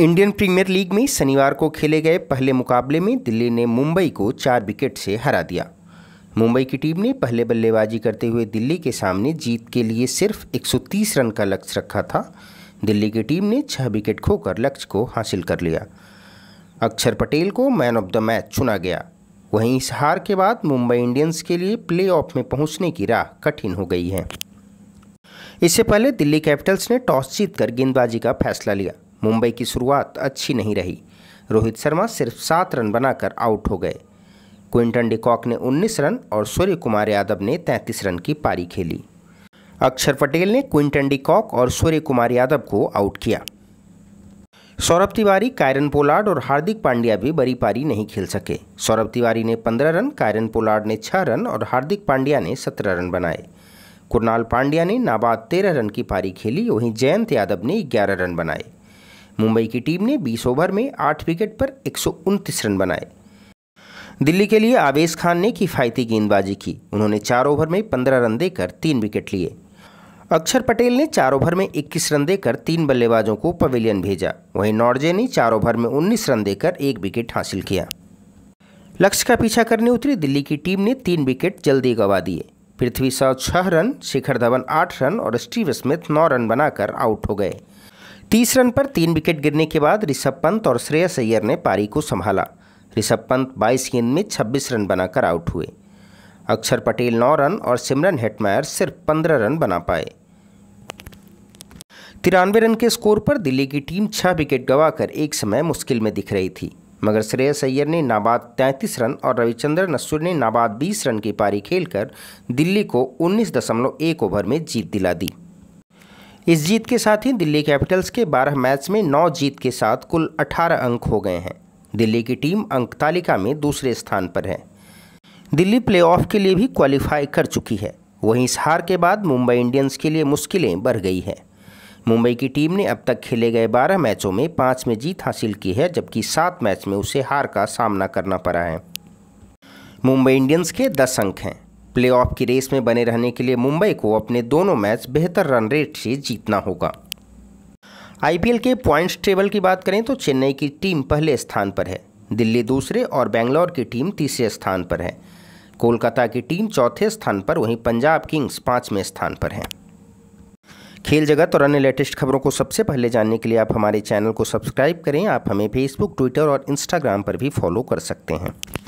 Indian premiere league में शनिवार को खेले गए पहले मुकाबले में दिल्ली ने मुंबई को चार विकेट से हरा दिया मुंबई की टीम ने पहले बल्लेबाजी करते हुए दिल्ली के सामने जीत के लिए सिर्फ 130 रन का लक्ष्य रखा था दिल्ली की टीम ने छह विकेट खोकर लक्ष्य को हासिल कर लिया अक्षर पटेल को मैन ऑफ द मैच चुना गया वहीं इस हार के बाद मुंबई इंडियंस के लिए प्ले में पहुंचने की राह कठिन हो गई है इससे पहले दिल्ली कैपिटल्स ने टॉस जीतकर गेंदबाजी का फैसला लिया मुंबई की शुरुआत अच्छी नहीं रही रोहित शर्मा सिर्फ सात रन बनाकर आउट हो गए क्विंटन डिकॉक ने 19 रन और सूर्य कुमार यादव ने 33 रन की पारी खेली अक्षर पटेल ने क्विंटन डिकॉक और सूर्य कुमार यादव को आउट किया सौरभ तिवारी कायरन पोलार्ड और हार्दिक पांड्या भी बड़ी पारी नहीं खेल सके सौरभ तिवारी ने 15 रन कायरन पोलार्ड ने 6 रन और हार्दिक पांड्या ने 17 रन बनाए कुरनाल पांड्या ने नाबाद 13 रन की पारी खेली वहीं जयंत यादव ने 11 रन बनाए मुंबई की टीम ने 20 ओवर में 8 विकेट पर एक रन बनाए दिल्ली के लिए आवेश खान ने किफ़ायती गेंदबाजी की उन्होंने चार ओवर में पंद्रह रन देकर तीन विकेट लिए अक्षर पटेल ने चार ओवर में 21 रन देकर तीन बल्लेबाजों को पवेलियन भेजा वहीं नॉर्जे ने चार ओवर में 19 रन देकर एक विकेट हासिल किया लक्ष्य का पीछा करने उतरी दिल्ली की टीम ने तीन विकेट जल्दी गंवा दिए पृथ्वी शॉ छह रन शिखर धवन आठ रन और स्टीव स्मिथ नौ रन बनाकर आउट हो गए तीस रन पर तीन विकेट गिरने के बाद ऋषभ पंत और श्रेयस अय्यर ने पारी को संभाला ऋषभ पंत 22 गेंद में 26 रन बनाकर आउट हुए अक्षर पटेल 9 रन और सिमरन हेटमायर सिर्फ 15 रन बना पाए तिरानवे रन के स्कोर पर दिल्ली की टीम छह विकेट गंवाकर एक समय मुश्किल में दिख रही थी मगर श्रेयस अय्यर ने नाबाद 33 रन और रविचंद्रन अश्विन ने नाबाद 20 रन की पारी खेलकर दिल्ली को 19.1 ओवर में जीत दिला दी इस जीत के साथ ही दिल्ली कैपिटल्स के 12 मैच में 9 जीत के साथ कुल 18 अंक हो गए हैं दिल्ली की टीम अंक तालिका में दूसरे स्थान पर है दिल्ली प्लेऑफ के लिए भी क्वालिफाई कर चुकी है वहीं इस हार के बाद मुंबई इंडियंस के लिए मुश्किलें बढ़ गई हैं मुंबई की टीम ने अब तक खेले गए 12 मैचों में पाँच में जीत हासिल की है जबकि सात मैच में उसे हार का सामना करना पड़ा है मुंबई इंडियंस के दस अंक हैं प्लेऑफ की रेस में बने रहने के लिए मुंबई को अपने दोनों मैच बेहतर रन रेट से जीतना होगा आईपीएल के पॉइंट्स टेबल की बात करें तो चेन्नई की टीम पहले स्थान पर है दिल्ली दूसरे और बेंगलोर की टीम तीसरे स्थान पर है कोलकाता की टीम चौथे स्थान पर वहीं पंजाब किंग्स पाँचवें स्थान पर है खेल जगत और अन्य लेटेस्ट खबरों को सबसे पहले जानने के लिए आप हमारे चैनल को सब्सक्राइब करें आप हमें फेसबुक ट्विटर और इंस्टाग्राम पर भी फॉलो कर सकते हैं